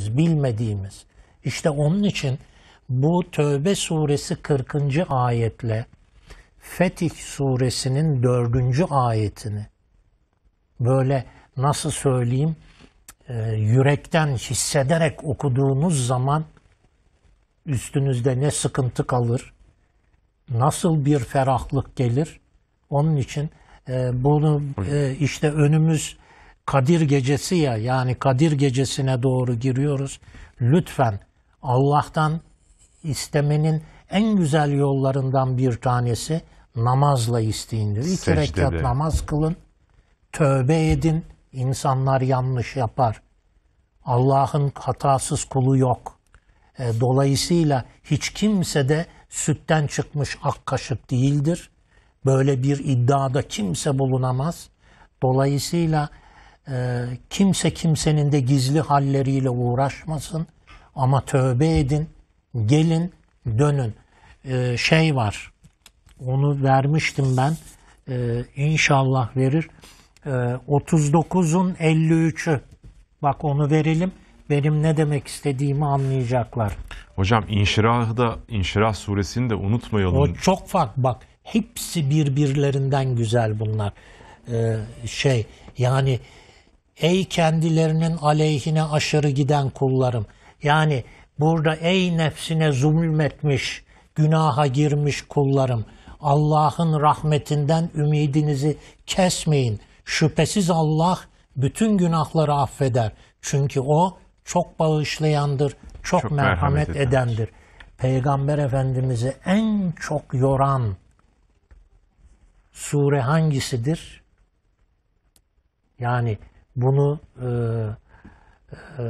bilmediğimiz. İşte onun için bu Tövbe suresi 40. ayetle Fetih suresinin 4. ayetini böyle nasıl söyleyeyim e, yürekten hissederek okuduğunuz zaman üstünüzde ne sıkıntı kalır, nasıl bir ferahlık gelir. Onun için e, bunu e, işte önümüz Kadir gecesi ya yani Kadir gecesine doğru giriyoruz. Lütfen Allah'tan istemenin en güzel yollarından bir tanesi namazla isteyindir. İki Secdede. rekat namaz kılın, tövbe edin. İnsanlar yanlış yapar. Allah'ın hatasız kulu yok. E, dolayısıyla hiç kimse de sütten çıkmış ak kaşık değildir. Böyle bir iddiada kimse bulunamaz. Dolayısıyla e, kimse kimsenin de gizli halleriyle uğraşmasın. Ama tövbe edin, gelin, dönün. E, şey var, onu vermiştim ben. E, inşallah verir. E, 39'un 53'ü. Bak onu verelim. Benim ne demek istediğimi anlayacaklar. Hocam inşirahı da inşirah suresini de unutmayalım. O çok fark bak. Hepsi birbirlerinden güzel bunlar. Ee, şey yani Ey kendilerinin aleyhine aşırı giden kullarım. Yani burada ey nefsine zulmetmiş, günaha girmiş kullarım. Allah'ın rahmetinden ümidinizi kesmeyin. Şüphesiz Allah bütün günahları affeder. Çünkü o çok bağışlayandır, çok, çok merhamet, merhamet edendir. edendir. Peygamber Efendimiz'i en çok yoran sure hangisidir? Yani bunu e, e,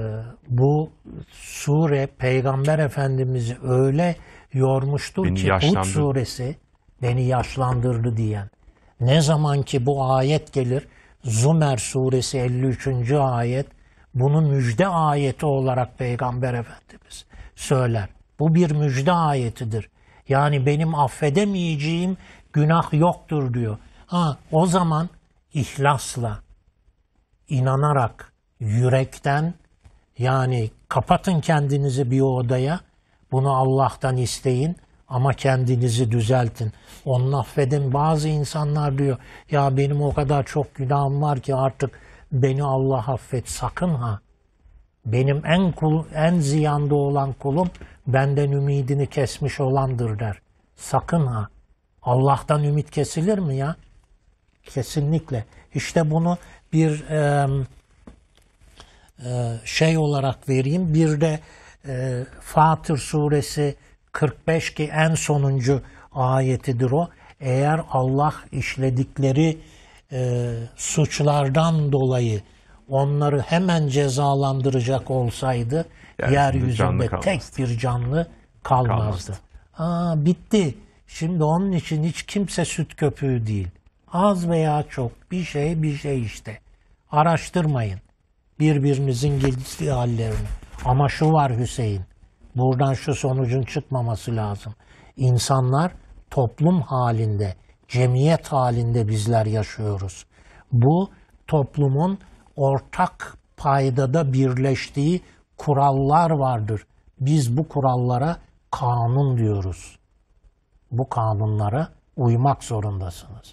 bu sure Peygamber Efendimiz'i öyle yormuştur beni ki Hud suresi beni yaşlandırdı diyen. Ne zaman ki bu ayet gelir Zumer suresi 53. ayet bunu müjde ayeti olarak Peygamber Efendimiz söyler. Bu bir müjde ayetidir. Yani benim affedemeyeceğim günah yoktur diyor. Ha o zaman ihlasla, inanarak yürekten yani kapatın kendinizi bir odaya bunu Allah'tan isteyin ama kendinizi düzeltin. Onu affedin. Bazı insanlar diyor ya benim o kadar çok günahım var ki artık beni Allah affet sakın ha. Benim en kul, en ziyanda olan kulum benden ümidini kesmiş olandır der. Sakın ha. Allah'tan ümit kesilir mi ya? Kesinlikle. İşte bunu bir e, e, şey olarak vereyim. Bir de e, Fatır suresi 45 ki en sonuncu ayetidir o. Eğer Allah işledikleri e, suçlardan dolayı onları hemen cezalandıracak olsaydı yani yeryüzünde tek bir canlı kalmazdı. kalmazdı. Aa, bitti. Şimdi onun için hiç kimse süt köpüğü değil. Az veya çok bir şey bir şey işte. Araştırmayın birbirimizin gizli hallerini. Ama şu var Hüseyin. Buradan şu sonucun çıkmaması lazım. İnsanlar toplum halinde, cemiyet halinde bizler yaşıyoruz. Bu toplumun ortak paydada birleştiği kurallar vardır. Biz bu kurallara kanun diyoruz. Bu kanunlara uymak zorundasınız.